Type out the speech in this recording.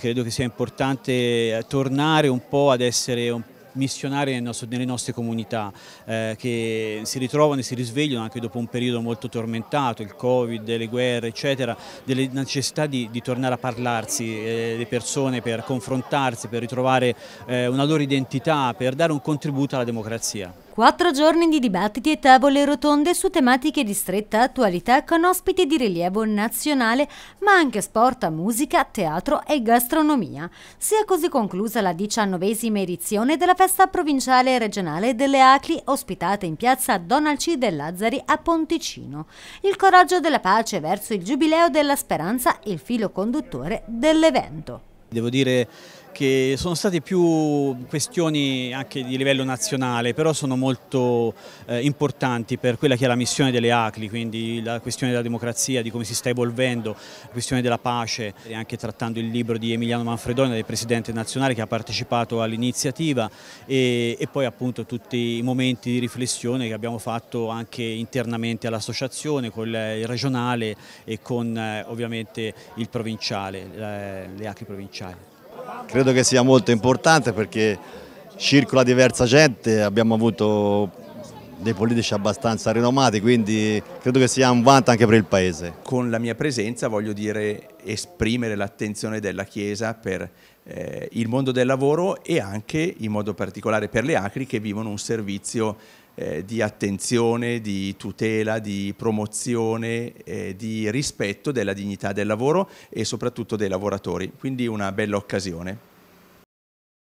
Credo che sia importante eh, tornare un po' ad essere un missionari nelle nostre comunità eh, che si ritrovano e si risvegliano anche dopo un periodo molto tormentato, il Covid, le guerre eccetera, delle necessità di, di tornare a parlarsi, eh, le persone per confrontarsi, per ritrovare eh, una loro identità, per dare un contributo alla democrazia. Quattro giorni di dibattiti e tavole rotonde su tematiche di stretta attualità con ospiti di rilievo nazionale, ma anche sport, musica, teatro e gastronomia. Si è così conclusa la diciannovesima edizione della festa provinciale e regionale delle Acli, ospitata in piazza Donald C. De Lazzari a Ponticino. Il coraggio della pace verso il giubileo della speranza, il filo conduttore dell'evento. Devo dire che sono state più questioni anche di livello nazionale, però sono molto eh, importanti per quella che è la missione delle ACLI, quindi la questione della democrazia, di come si sta evolvendo, la questione della pace, e anche trattando il libro di Emiliano Manfredonia, del Presidente nazionale che ha partecipato all'iniziativa e, e poi appunto tutti i momenti di riflessione che abbiamo fatto anche internamente all'associazione, con il regionale e con eh, ovviamente il provinciale, le, le ACLI provinciali. Credo che sia molto importante perché circola diversa gente, abbiamo avuto dei politici abbastanza rinomati, quindi credo che sia un vanto anche per il Paese. Con la mia presenza voglio dire esprimere l'attenzione della Chiesa per eh, il mondo del lavoro e anche in modo particolare per le Acri che vivono un servizio eh, di attenzione, di tutela, di promozione, eh, di rispetto della dignità del lavoro e soprattutto dei lavoratori. Quindi una bella occasione.